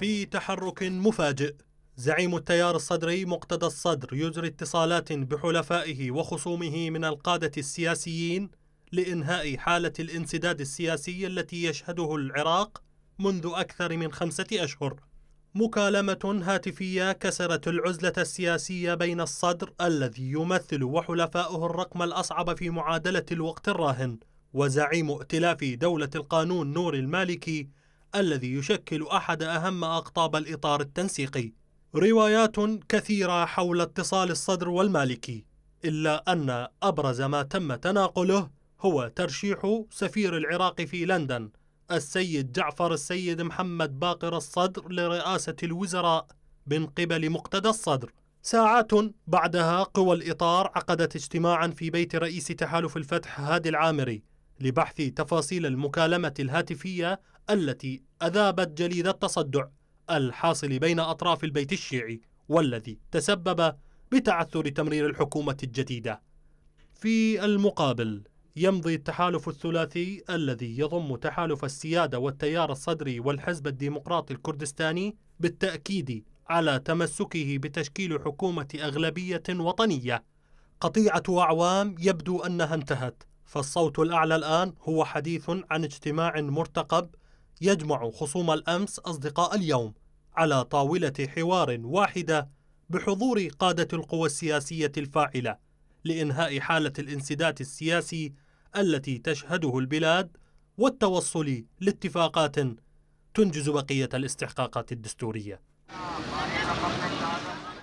في تحرك مفاجئ زعيم التيار الصدري مقتدى الصدر يجري اتصالات بحلفائه وخصومه من القادة السياسيين لإنهاء حالة الانسداد السياسي التي يشهده العراق منذ أكثر من خمسة أشهر مكالمة هاتفية كسرت العزلة السياسية بين الصدر الذي يمثل وحلفائه الرقم الأصعب في معادلة الوقت الراهن وزعيم ائتلاف دولة القانون نور المالكي الذي يشكل أحد أهم أقطاب الإطار التنسيقي روايات كثيرة حول اتصال الصدر والمالكي إلا أن أبرز ما تم تناقله هو ترشيح سفير العراق في لندن السيد جعفر السيد محمد باقر الصدر لرئاسة الوزراء من قبل مقتدى الصدر ساعات بعدها قوى الإطار عقدت اجتماعا في بيت رئيس تحالف الفتح هادي العامري لبحث تفاصيل المكالمة الهاتفية التي أذابت جليد التصدع الحاصل بين أطراف البيت الشيعي والذي تسبب بتعثر تمرير الحكومة الجديدة. في المقابل يمضي التحالف الثلاثي الذي يضم تحالف السيادة والتيار الصدري والحزب الديمقراطي الكردستاني بالتأكيد على تمسكه بتشكيل حكومة أغلبية وطنية. قطيعة أعوام يبدو أنها انتهت فالصوت الأعلى الآن هو حديث عن اجتماع مرتقب يجمع خصوم الأمس أصدقاء اليوم على طاولة حوار واحدة بحضور قادة القوى السياسية الفاعلة لإنهاء حالة الانسداد السياسي التي تشهده البلاد والتوصل لاتفاقات تنجز بقية الاستحقاقات الدستورية.